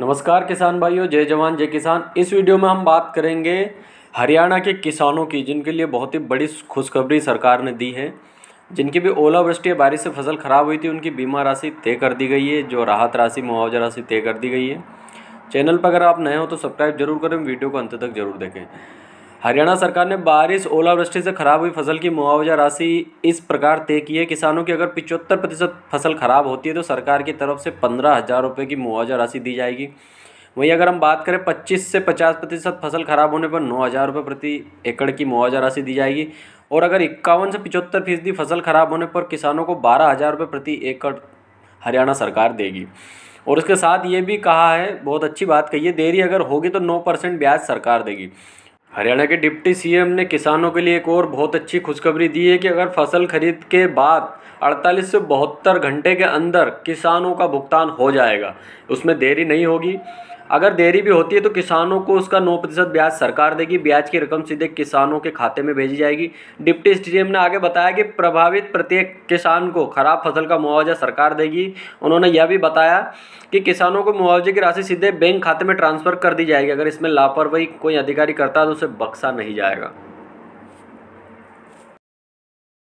नमस्कार किसान भाइयों जय जवान जय किसान इस वीडियो में हम बात करेंगे हरियाणा के किसानों की जिनके लिए बहुत ही बड़ी खुशखबरी सरकार ने दी है जिनकी भी ओलावृष्टि या बारिश से फसल खराब हुई थी उनकी बीमा राशि तय कर दी गई है जो राहत राशि मुआवजा राशि तय कर दी गई है चैनल पर अगर आप नए हो तो सब्सक्राइब जरूर करें वीडियो को अंत तक जरूर देखें हरियाणा सरकार ने बारिश ओलावृष्टि से खराब हुई फसल की मुआवजा राशि इस प्रकार तय की है किसानों की अगर पिचहत्तर प्रतिशत फसल खराब होती है तो सरकार की तरफ से पंद्रह हज़ार रुपये की मुआवजा राशि दी जाएगी वहीं अगर हम बात करें पच्चीस से पचास प्रतिशत फसल खराब होने पर नौ हज़ार रुपये प्रति एकड़ की मुआवजा राशि दी जाएगी और अगर इक्यावन से पिचहत्तर फीसदी फसल खराब होने पर किसानों को बारह हज़ार रुपये प्रति एकड़ हरियाणा सरकार देगी और उसके साथ ये भी कहा है बहुत अच्छी बात कही है देरी अगर होगी तो नौ परसेंट ब्याज सरकार देगी हरियाणा के डिप्टी सीएम ने किसानों के लिए एक और बहुत अच्छी खुशखबरी दी है कि अगर फसल खरीद के बाद 48 से बहत्तर घंटे के अंदर किसानों का भुगतान हो जाएगा उसमें देरी नहीं होगी अगर देरी भी होती है तो किसानों को उसका नौ प्रतिशत ब्याज सरकार देगी ब्याज की रकम सीधे किसानों के खाते में भेजी जाएगी डिप्टी सी ने आगे बताया कि प्रभावित प्रत्येक किसान को खराब फसल का मुआवजा सरकार देगी उन्होंने यह भी बताया कि किसानों को मुआवजे की राशि सीधे बैंक खाते में ट्रांसफर कर दी जाएगी अगर इसमें लापरवाही कोई अधिकारी करता है तो उसे बक्सा नहीं जाएगा